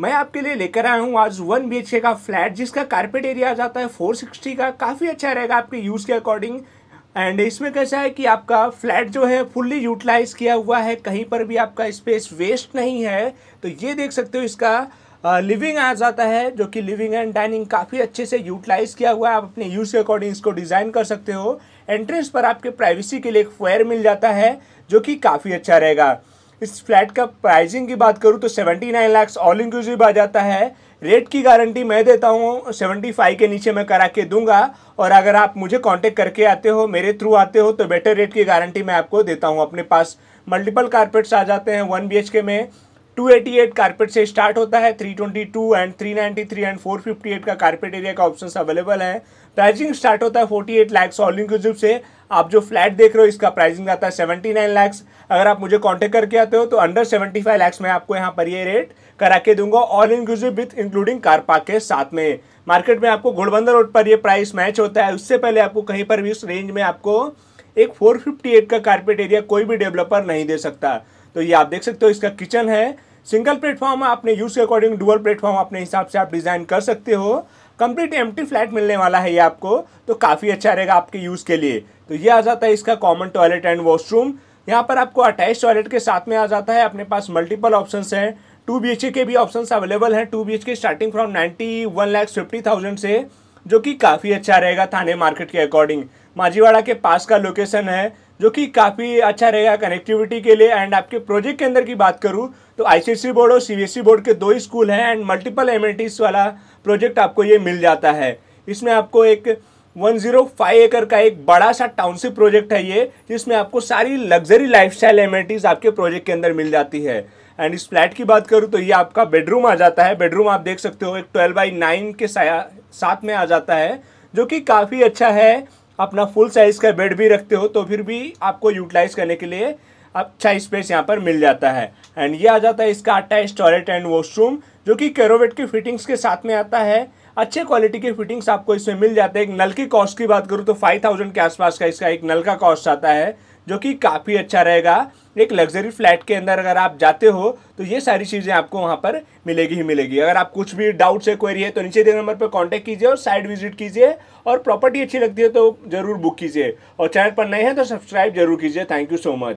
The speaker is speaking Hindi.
मैं आपके लिए लेकर आया हूँ आज वन बी का फ्लैट जिसका कारपेट एरिया आ जाता है फोर का काफ़ी अच्छा रहेगा आपके यूज़ के अकॉर्डिंग एंड इसमें कैसा है कि आपका फ्लैट जो है फुल्ली यूटिलाइज किया हुआ है कहीं पर भी आपका स्पेस वेस्ट नहीं है तो ये देख सकते हो इसका लिविंग आ जाता है जो कि लिविंग एंड डाइनिंग काफ़ी अच्छे से यूटिलाइज किया हुआ है आप अपने यूज़ के अकॉर्डिंग इसको डिज़ाइन कर सकते हो एंट्रेंस पर आपके प्राइवेसी के लिए एक फ्वेयर मिल जाता है जो कि काफ़ी अच्छा रहेगा इस फ्लैट का प्राइसिंग की बात करूँ तो seventy nine lakhs all inclusive आ जाता है रेट की गारंटी मैं देता हूँ सेवेंटी फाइव के नीचे मैं करा के दूंगा और अगर आप मुझे कांटेक्ट करके आते हो मेरे थ्रू आते हो तो बेटर रेट की गारंटी मैं आपको देता हूँ अपने पास मल्टीपल कारपेट्स आ जाते हैं वन बी में 288 कारपेट से स्टार्ट होता है 322 एंड 393 एंड 458 का कारपेट एरिया का ऑप्शंस अवेलेबल है प्राइसिंग स्टार्ट होता है 48 लाख ऑल इंक्लूसिव से आप जो फ्लैट देख रहे हो इसका प्राइसिंग आता है 79 लाख अगर आप मुझे कांटेक्ट करके आते हो तो अंडर 75 लैक्स में आपको यहाँ पर ये रेट करा के दूंगा all inclusive with including car park के साथ में मार्केट में आपको घोड़बंदर रोड पर ये प्राइस मैच होता है उससे पहले आपको कहीं पर भी इस रेंज में आपको एक 458 का कारपेट एरिया कोई भी डेवलपर नहीं दे सकता तो ये आप देख सकते हो इसका किचन है सिंगल प्लेटफॉर्म अपने यूज़ के अकॉर्डिंग डुअल प्लेटफॉर्म अपने हिसाब से आप डिज़ाइन कर सकते हो कंप्लीट एम फ्लैट मिलने वाला है ये आपको तो काफ़ी अच्छा रहेगा आपके यूज़ के लिए तो ये आ जाता है इसका कॉमन टॉयलेट एंड वॉशरूम यहाँ पर आपको अटैच टॉयलेट के साथ में आ जाता है अपने पास मल्टीपल ऑप्शन है टू बी के भी ऑप्शन अवेलेबल हैं two B K starting from ninety one lakhs fifty thousand से जो कि काफ़ी अच्छा रहेगा थाने मार्केट के अकॉर्डिंग माझीवाड़ा के पास का लोकेशन है जो कि काफ़ी अच्छा रहेगा कनेक्टिविटी के लिए एंड आपके प्रोजेक्ट के अंदर की बात करूँ तो आईसीएससी बोर्ड और सीबीएसई e बोर्ड के दो ही स्कूल हैं एंड मल्टीपल एमिनिटीज़ वाला प्रोजेक्ट आपको ये मिल जाता है इसमें आपको एक 105 एकर का एक बड़ा सा टाउनशिप प्रोजेक्ट है ये जिसमें आपको सारी लग्जरी लाइफस्टाइल स्टाइल आपके प्रोजेक्ट के अंदर मिल जाती है एंड इस फ्लैट की बात करूँ तो ये आपका बेडरूम आ जाता है बेडरूम आप देख सकते हो एक ट्वेल्व बाई नाइन के साथ में आ जाता है जो कि काफ़ी अच्छा है अपना फुल साइज़ का बेड भी रखते हो तो फिर भी आपको यूटिलाइज़ करने के लिए अच्छा स्पेस यहाँ पर मिल जाता है एंड ये आ जाता है इसका अटैच टॉयलेट एंड वॉशरूम जो कि कैरोवेट की फिटिंग्स के साथ में आता है अच्छे क्वालिटी की फिटिंग्स आपको इसमें मिल जाते हैं एक नल की कॉस्ट की बात करूँ तो फाइव थाउजेंड के आसपास का इसका एक नल का कॉस्ट आता है जो कि काफ़ी अच्छा रहेगा एक लग्जरी फ्लैट के अंदर अगर आप जाते हो तो ये सारी चीज़ें आपको वहाँ पर मिलेगी ही मिलेगी अगर आप कुछ भी डाउट से क्वेरी है तो नीचे दिए नंबर पर कांटेक्ट कीजिए और साइट विजिट कीजिए और प्रॉपर्टी अच्छी लगती है तो ज़रूर बुक कीजिए और चैनल पर नए हैं तो सब्सक्राइब जरूर कीजिए थैंक यू सो मच